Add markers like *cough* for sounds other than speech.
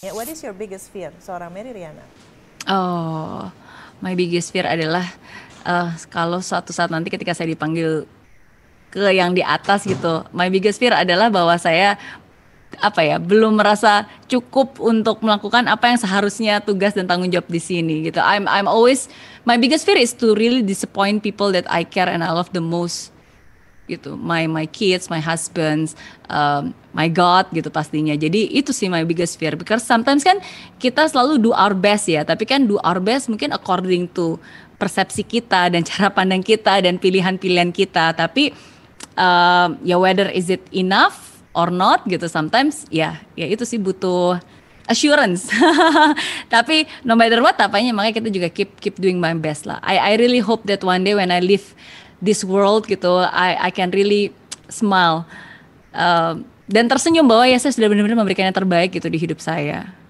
Yeah, what is your biggest fear seorang Mary Riana? Oh, my biggest fear adalah uh, kalau suatu saat nanti ketika saya dipanggil ke yang di atas gitu, my biggest fear adalah bahwa saya apa ya belum merasa cukup untuk melakukan apa yang seharusnya tugas dan tanggung jawab di sini gitu. I'm I'm always my biggest fear is to really disappoint people that I care and I love the most gitu. My my kids, my husbands, um, my god gitu pastinya. Jadi itu sih my biggest fear because sometimes kan kita selalu do our best ya, tapi kan do our best mungkin according to persepsi kita dan *laughs* cara pandang kita dan pilihan-pilihan kita, tapi uh, ya whether is it enough or not gitu sometimes ya ya itu sih butuh assurance. *laughs* Tapi no matter what apanya makanya kita juga keep keep doing my best lah. I I really hope that one day when I leave this world gitu I I can really smile. Uh, dan tersenyum bahwa ya saya sudah benar-benar memberikan yang terbaik gitu di hidup saya